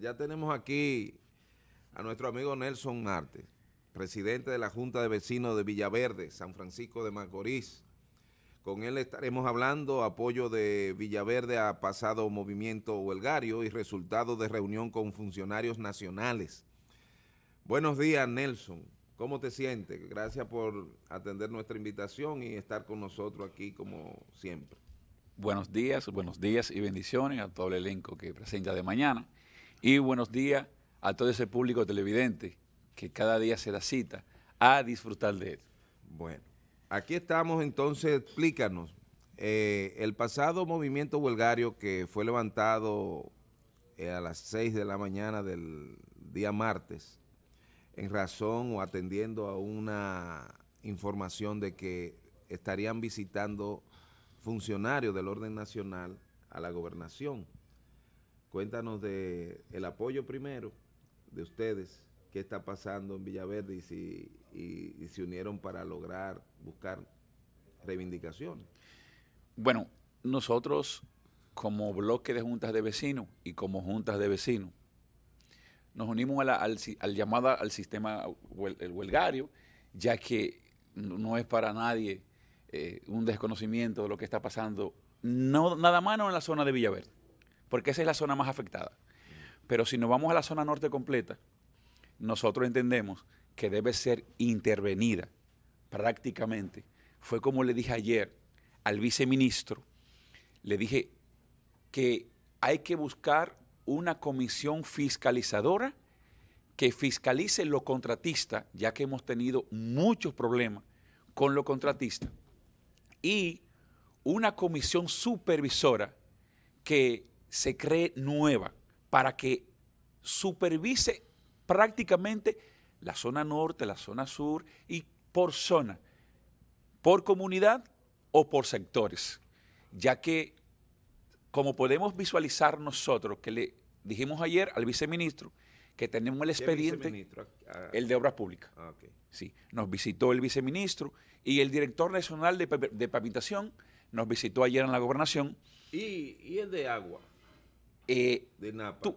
Ya tenemos aquí a nuestro amigo Nelson Marte, presidente de la Junta de Vecinos de Villaverde, San Francisco de Macorís. Con él estaremos hablando apoyo de Villaverde a pasado movimiento huelgario y resultado de reunión con funcionarios nacionales. Buenos días, Nelson. ¿Cómo te sientes? Gracias por atender nuestra invitación y estar con nosotros aquí como siempre. Buenos días, buenos días y bendiciones a todo el elenco que presenta de mañana. Y buenos días a todo ese público televidente que cada día se da cita a disfrutar de él. Bueno, aquí estamos entonces, explícanos. Eh, el pasado movimiento huelgario que fue levantado eh, a las 6 de la mañana del día martes, en razón o atendiendo a una información de que estarían visitando funcionarios del orden nacional a la gobernación. Cuéntanos de el apoyo primero de ustedes, qué está pasando en Villaverde y si, se unieron para lograr buscar reivindicaciones. Bueno, nosotros como bloque de juntas de vecinos y como juntas de vecinos, nos unimos al, llamado llamada al sistema el huelgario, ya que no es para nadie eh, un desconocimiento de lo que está pasando, no, nada más en la zona de Villaverde porque esa es la zona más afectada. Pero si nos vamos a la zona norte completa, nosotros entendemos que debe ser intervenida prácticamente. Fue como le dije ayer al viceministro, le dije que hay que buscar una comisión fiscalizadora que fiscalice los contratista, ya que hemos tenido muchos problemas con lo contratista, y una comisión supervisora que se cree nueva para que supervise prácticamente la zona norte, la zona sur y por zona, por comunidad o por sectores, ya que como podemos visualizar nosotros, que le dijimos ayer al viceministro, que tenemos el expediente, ah, ah. el, de Obras Públicas. Ah, sí, nos visitó el viceministro y el director nacional de, de nos visitó ayer en la gobernación. ¿Y, y el de agua? Eh, de Napa. Tú,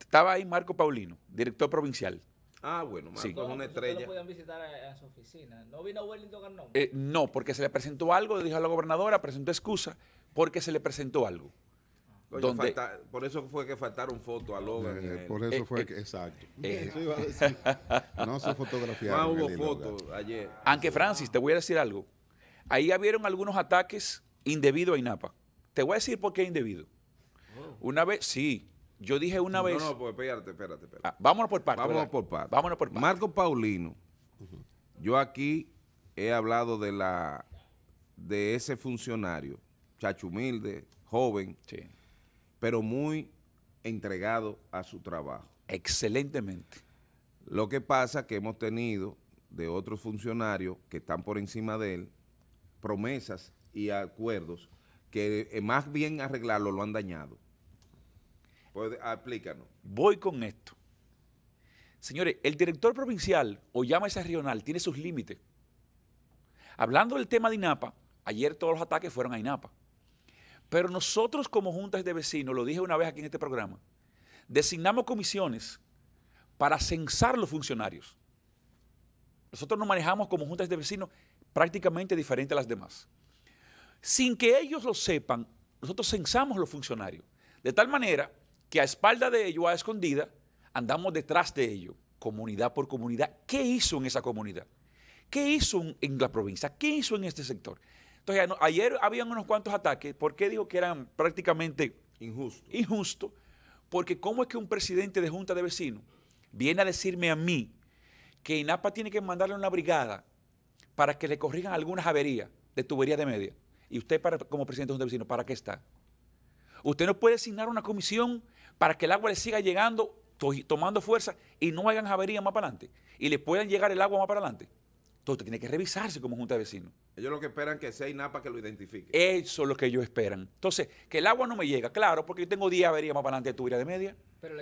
estaba ahí Marco Paulino, director provincial. Ah, bueno, Marco es una estrella. No visitar a, su oficina. ¿No vino Wellington eh, no, porque se le presentó algo, le dijo a la gobernadora, presentó excusa, porque se le presentó algo. donde, por eso fue que faltaron fotos a Logan. Eh, por eso fue que, exacto. Eso iba a decir. no se fotografiaron. No ah, hubo fotos ayer. Aunque Francis, te voy a decir algo. Ahí habieron algunos ataques indebidos a INAPA. Te voy a decir por qué indebido. Una vez, sí. Yo dije una vez. No, no, pues espérate, espérate, espérate. Ah, vámonos por parte. Vámonos por parte. por Marco Paulino, yo aquí he hablado de la de ese funcionario, chacho humilde, joven, pero muy entregado a su trabajo. Excelentemente. Lo que pasa que hemos tenido de otros funcionarios que están por encima de él promesas y acuerdos que eh, más bien arreglarlo lo han dañado. Pues aplícanos. Voy con esto. Señores, el director provincial o llama esa regional tiene sus límites. Hablando del tema de INAPA, ayer todos los ataques fueron a INAPA. Pero nosotros como juntas de vecinos, lo dije una vez aquí en este programa, designamos comisiones para censar los funcionarios. Nosotros nos manejamos como juntas de vecinos prácticamente diferente a las demás. Sin que ellos lo sepan, nosotros censamos los funcionarios. De tal manera que a espalda de ellos, a escondida, andamos detrás de ellos, comunidad por comunidad. ¿Qué hizo en esa comunidad? ¿Qué hizo en la provincia? ¿Qué hizo en este sector? Entonces, ayer habían unos cuantos ataques. ¿Por qué digo que eran prácticamente injustos? Injusto, porque ¿cómo es que un presidente de junta de vecinos viene a decirme a mí que INAPA tiene que mandarle una brigada para que le corrijan algunas averías de tubería de media? Y usted, como presidente de junta de vecinos, ¿para qué está? Usted no puede asignar una comisión para que el agua le siga llegando, tomando fuerza y no hagan averías más para adelante y le puedan llegar el agua más para adelante. Entonces tiene que revisarse como junta de vecinos. Ellos lo que esperan que sea INAPA que lo identifique. Eso es lo que ellos esperan. Entonces, que el agua no me llega, claro, porque yo tengo 10 averías más para adelante de tu vida de media.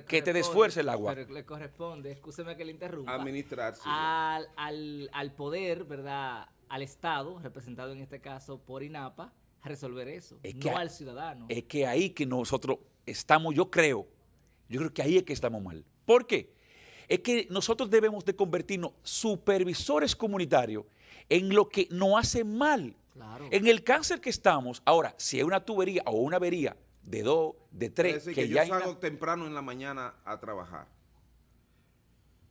que te desfuerce el agua. Pero le corresponde, escúcheme que le interrumpa. Administrarse. Al, poder, ¿verdad? Al Estado, representado en este caso por INAPA, resolver eso. no al ciudadano. Es que ahí que nosotros estamos, yo creo, yo creo que ahí es que estamos mal. ¿Por qué? Es que nosotros debemos de convertirnos supervisores comunitarios en lo que no hace mal. En el cáncer que estamos, ahora, si hay una tubería o una avería de dos, de tres, que, que, yo salgo temprano en la mañana a trabajar.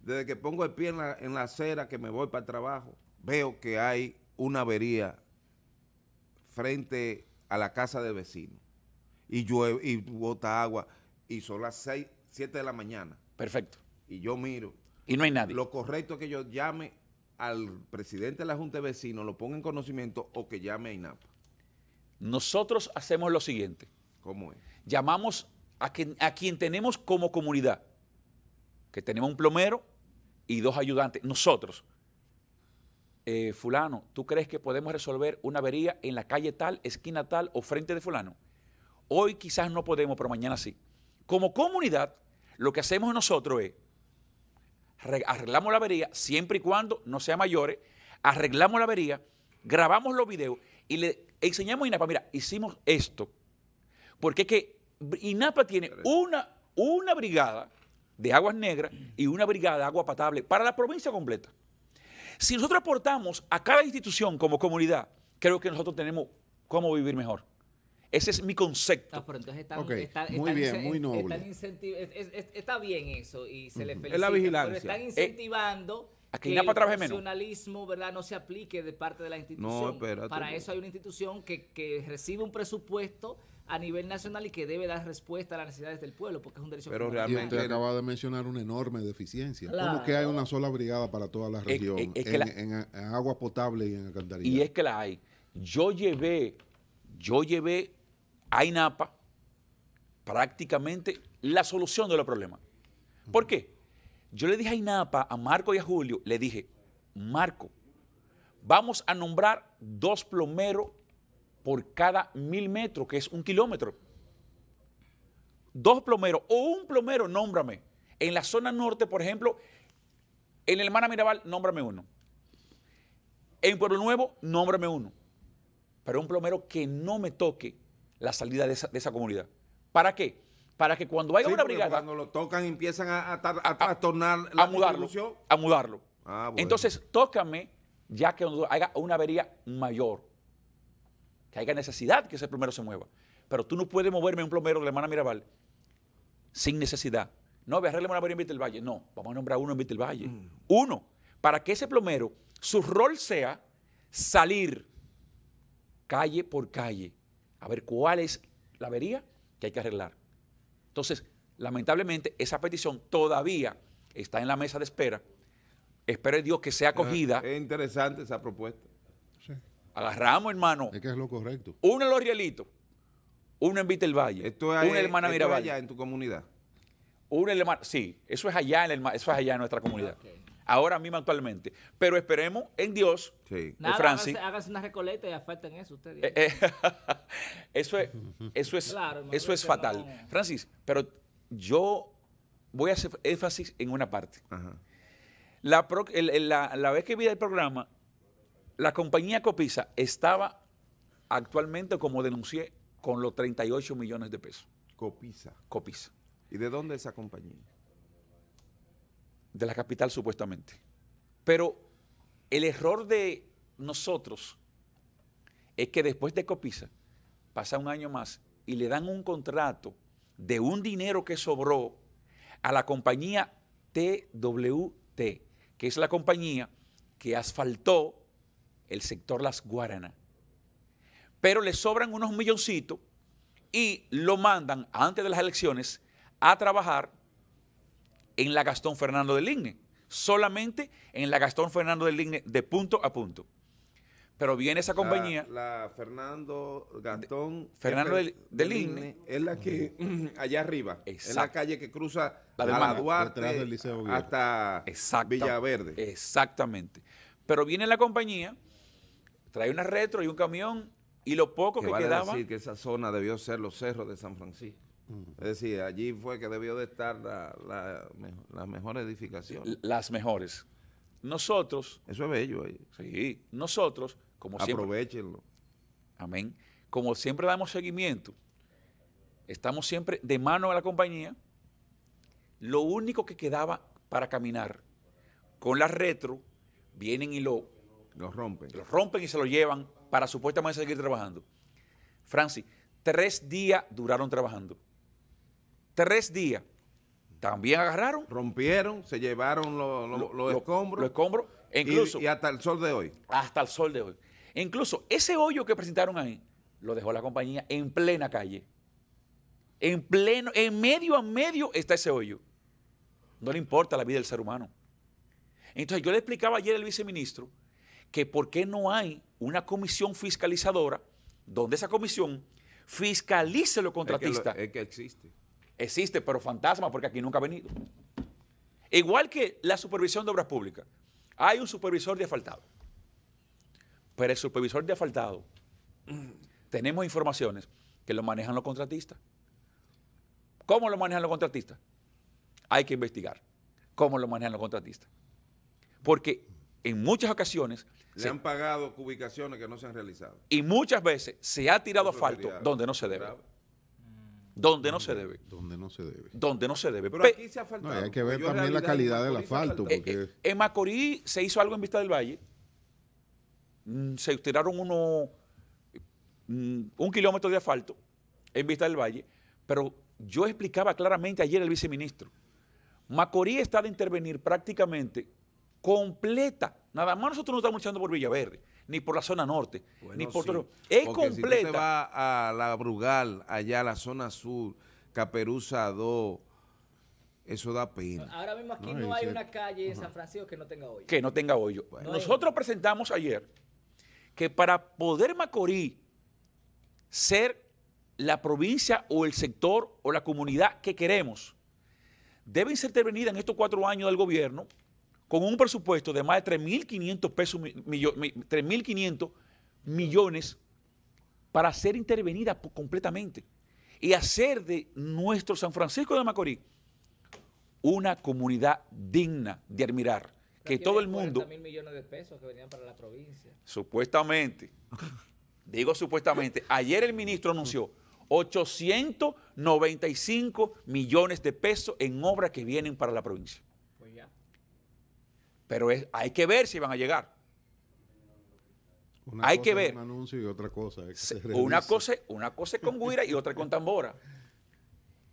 Desde que pongo el pie en la, en la acera que me voy para el trabajo, veo que hay una avería frente a la casa del vecino y llueve, y bota agua, y son las 6, 7 de la mañana. Perfecto. Y yo miro. Y no hay nadie. Lo correcto es que yo llame al presidente de la Junta de Vecinos, lo ponga en conocimiento o que llame a INAPA. Nosotros hacemos lo siguiente. ¿Cómo es? Llamamos a quien, a quien tenemos como comunidad, que tenemos un plomero y dos ayudantes. Nosotros. Eh, fulano, ¿tú crees que podemos resolver una avería en la calle tal, esquina tal o frente de fulano? Hoy quizás no podemos, pero mañana sí. Como comunidad, lo que hacemos nosotros es arreglamos la avería siempre y cuando no sea mayores, arreglamos la avería, grabamos los videos y le enseñamos a INAPA, mira, hicimos esto. Porque es que INAPA tiene una, una brigada de aguas negras y una brigada de agua potable para la provincia completa. Si nosotros aportamos a cada institución como comunidad, creo que nosotros tenemos cómo vivir mejor. Ese es mi concepto. muy bien, muy noble. está bien eso y se le felicita. Es la vigilancia. Pero están eh, incentivando... que el nacionalismo ¿verdad? no se aplique de parte de la institución. No, Para eso hay una institución que, recibe un presupuesto a nivel nacional y que debe dar respuesta a las necesidades del pueblo, porque es un derecho Pero realmente, acaba de mencionar una enorme deficiencia. ¿Cómo que hay una sola brigada para toda la región? en, agua potable y en alcantarillado. Y es que la hay. Yo llevé, yo llevé a INAPA prácticamente la solución de los problemas. ¿Por qué? Yo le dije a INAPA, a Marco y a Julio, le dije, Marco, vamos a nombrar dos plomeros por cada mil metros, que es un kilómetro. Dos plomeros o un plomero, nómbrame. En la zona norte, por ejemplo, en el Hermana Mirabal, nómbrame uno. En Pueblo Nuevo, nómbrame uno. Pero un plomero que no me toque la salida de esa, comunidad. ¿Para qué? Para que cuando haya una brigada. Cuando lo tocan empiezan a, a, a, la a mudarlo, A ah, mudarlo. Entonces, tócame ya que haya una avería mayor, que haya necesidad que ese plomero se mueva. Pero tú no puedes moverme un plomero de la hermana Mirabal sin necesidad. No, ve, a una avería en Valle. No, vamos a nombrar uno en Vitel Valle. Mm. Uno, para que ese plomero, su rol sea salir calle por calle a ver cuál es la avería que hay que arreglar. Entonces, lamentablemente, esa petición todavía está en la mesa de espera. Espero Dios que sea acogida. Es interesante esa propuesta. Agarramos, hermano. Es que es lo correcto. Uno en Los Rielitos, uno en el Valle, esto es, una hermana Miravalle. allá en tu comunidad. Uno en sí, eso es allá en el, eso es allá en nuestra comunidad ahora mismo actualmente. Pero esperemos en Dios, sí. Francis. Háganse una recoleta y afecten eso ustedes. Eh, eh, eso es, fatal. Francis, pero yo voy a hacer énfasis en una parte. La, vez que vi el programa, la compañía Copisa estaba actualmente, como denuncié, con los 38 millones de pesos. Copisa. Copisa. ¿Y de dónde esa compañía? de la capital supuestamente. Pero el error de nosotros es que después de Copisa pasa un año más y le dan un contrato de un dinero que sobró a la compañía TWT, que es la compañía que asfaltó el sector Las Guaranas. Pero le sobran unos milloncitos y lo mandan antes de las elecciones a trabajar en la Gastón Fernando del Ligne. Solamente en la Gastón Fernando del Ligne, de punto a punto. Pero viene esa compañía. La, Fernando Gastón. Fernando del, Es la que, mm. allá arriba. Es la calle que cruza la, de Duarte hasta Villaverde. Exactamente. Pero viene la compañía, trae una retro y un camión y lo poco que, que quedaba. decir que esa zona debió ser los cerros de San Francisco. Es decir, allí fue que debió de estar la, la, edificaciones mejor edificación. Las mejores. Nosotros. Eso es bello. Ahí. Sí. Nosotros, como siempre. Aprovechenlo. Amén. Como siempre damos seguimiento, estamos siempre de mano de la compañía. Lo único que quedaba para caminar con la retro, vienen y lo. Lo rompen. Lo rompen y se lo llevan para supuestamente seguir trabajando. Francis, tres días duraron trabajando tres días. También agarraron. Rompieron, se llevaron los escombros. Los escombros. incluso, y, hasta el sol de hoy. Hasta el sol de hoy. incluso ese hoyo que presentaron ahí lo dejó la compañía en plena calle. En pleno, en medio a medio está ese hoyo. No le importa la vida del ser humano. Entonces yo le explicaba ayer al viceministro que por qué no hay una comisión fiscalizadora donde esa comisión fiscalice lo contratista. es que existe existe, pero fantasma porque aquí nunca ha venido. Igual que la supervisión de obras públicas, hay un supervisor de asfaltado. Pero el supervisor de asfaltado, tenemos informaciones que lo manejan los contratistas. ¿Cómo lo manejan los contratistas? Hay que investigar cómo lo manejan los contratistas. Porque en muchas ocasiones... Le se han pagado ubicaciones que no se han realizado. Y muchas veces se ha tirado asfalto donde no se debe. Donde no se debe. Donde no se debe. Donde no se debe. Pero aquí se ha hay que ver también la calidad del asfalto. Porque... Eh, eh, en Macorís se hizo algo en Vista del Valle. Mm, se tiraron uno, mm, un kilómetro de asfalto en Vista del Valle. Pero yo explicaba claramente ayer el viceministro. Macorís está de intervenir prácticamente completa. Nada más nosotros no estamos luchando por Villaverde ni por la zona norte, ni por Es Porque completa. Si usted va a la Brugal, allá a la zona sur, Caperuza 2, eso da pena. Ahora mismo aquí no, hay una calle en San Francisco que no tenga hoyo. Que no tenga hoyo. Nosotros presentamos ayer que para poder Macorís ser la provincia o el sector o la comunidad que queremos, debe ser intervenidas en estos cuatro años del gobierno con un presupuesto de más de 3.500 millones para ser intervenida completamente y hacer de nuestro San Francisco de Macorís una comunidad digna de admirar. que todo el mundo... millones de pesos que venían para la provincia. Supuestamente. digo supuestamente. Ayer el ministro anunció 895 millones de pesos en obras que vienen para la provincia. Pero hay que ver si van a llegar. hay que ver. Un anuncio y otra cosa. una, cosa una cosa es con guira y otra con tambora.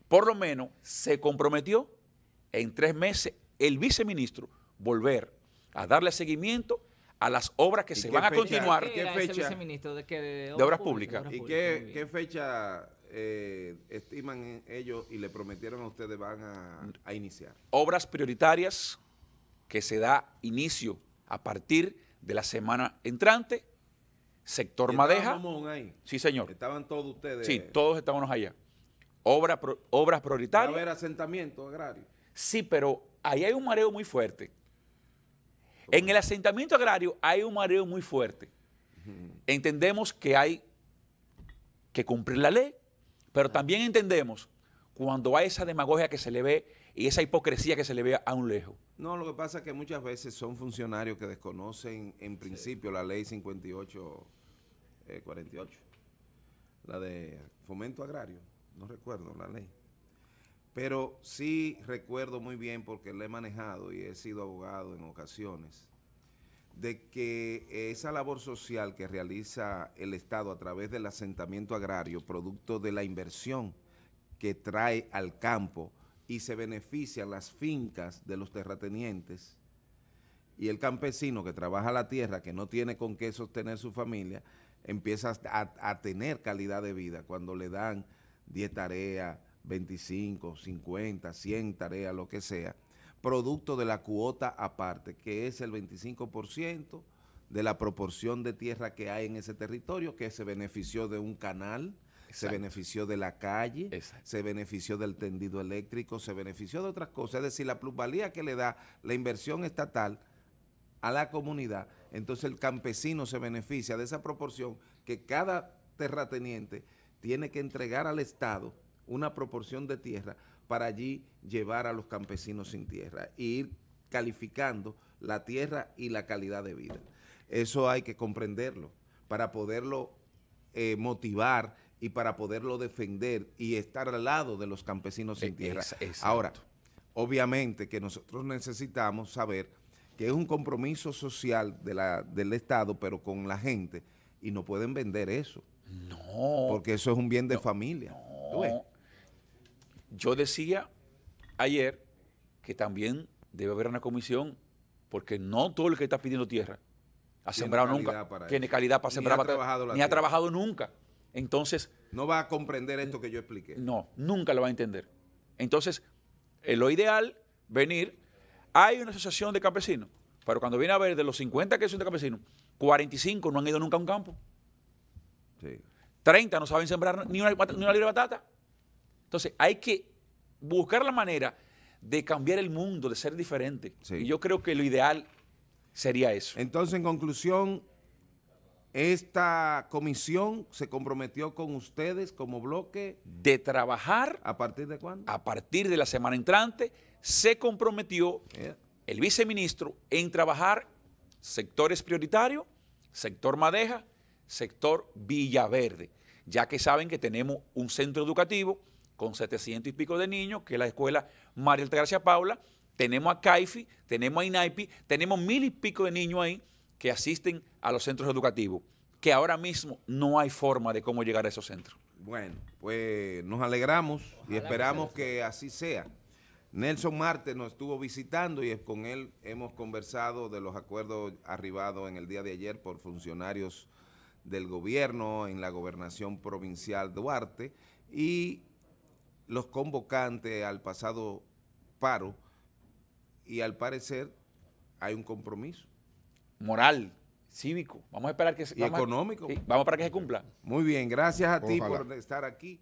Por lo menos se comprometió en tres meses el viceministro volver a darle seguimiento a las obras que se van a continuar. ¿Qué, fecha? ¿De, qué, de, obras de, obras públicas. ¿Y qué, fecha eh, estiman ellos y le prometieron a ustedes van a iniciar? Obras prioritarias que se da inicio a partir de la semana entrante, sector Madeja. Sí, señor. Estaban todos ustedes. Sí, todos estábamos allá. Obra, obras prioritarias. Va a asentamiento agrario. Sí, pero ahí hay un mareo muy fuerte. En el asentamiento agrario hay un mareo muy fuerte. Entendemos que hay que cumplir la ley, pero también entendemos cuando hay esa demagogia que se le ve y esa hipocresía que se le ve a un lejos. No, lo que pasa es que muchas veces son funcionarios que desconocen en principio la ley 58, 48, eh, la de fomento agrario, no recuerdo la ley. Pero sí recuerdo muy bien, porque la he manejado y he sido abogado en ocasiones, de que esa labor social que realiza el Estado a través del asentamiento agrario, producto de la inversión que trae al campo, y se benefician las fincas de los terratenientes y el campesino que trabaja la tierra, que no tiene con qué sostener su familia, empieza a, tener calidad de vida cuando le dan 10 tareas, 25, 50, 100 tareas, lo que sea, producto de la cuota aparte, que es el 25% de la proporción de tierra que hay en ese territorio, que se benefició de un canal, se benefició de la calle, se benefició del tendido eléctrico, se benefició de otras cosas. Es decir, la plusvalía que le da la inversión estatal a la comunidad, entonces el campesino se beneficia de esa proporción que cada terrateniente tiene que entregar al Estado una proporción de tierra para allí llevar a los campesinos sin tierra e ir calificando la tierra y la calidad de vida. Eso hay que comprenderlo para poderlo eh, motivar y para poderlo defender y estar al lado de los campesinos sin e tierra. Ahora, obviamente que nosotros necesitamos saber que es un compromiso social de la, del Estado, pero con la gente, y no pueden vender eso. No. Porque eso es un bien de familia. Yo decía ayer que también debe haber una comisión, porque no todo el que está pidiendo tierra ha sembrado nunca, tiene calidad para sembrar, ni ha trabajado nunca. Entonces... No va a comprender esto que yo expliqué. No, nunca lo va a entender. Entonces, eh, lo ideal, venir, hay una asociación de campesinos, pero cuando viene a ver de los 50 que son de campesinos, 45 no han ido nunca a un campo. Sí. 30 no saben sembrar ni una, ni una libre batata. Entonces, hay que buscar la manera de cambiar el mundo, de ser diferente. Y yo creo que lo ideal sería eso. Entonces, en conclusión, esta comisión se comprometió con ustedes como bloque. De trabajar. ¿A partir de cuándo? A partir de la semana entrante se comprometió el viceministro en trabajar sectores prioritarios, sector Madeja, sector Villaverde, ya que saben que tenemos un centro educativo con 700 y pico de niños, que es la escuela María Altagracia Paula, tenemos a CAIFI, tenemos a INAIPI, tenemos mil y pico de niños ahí que asisten a los centros educativos, que ahora mismo no hay forma de cómo llegar a esos centros. Bueno, pues nos alegramos y esperamos que así sea. Nelson Marte nos estuvo visitando y con él hemos conversado de los acuerdos arribados en el día de ayer por funcionarios del gobierno en la gobernación provincial Duarte y los convocantes al pasado paro y al parecer hay un compromiso moral, cívico. Vamos a esperar que, y económico. vamos para que se cumpla. Muy bien, gracias a ti por estar aquí.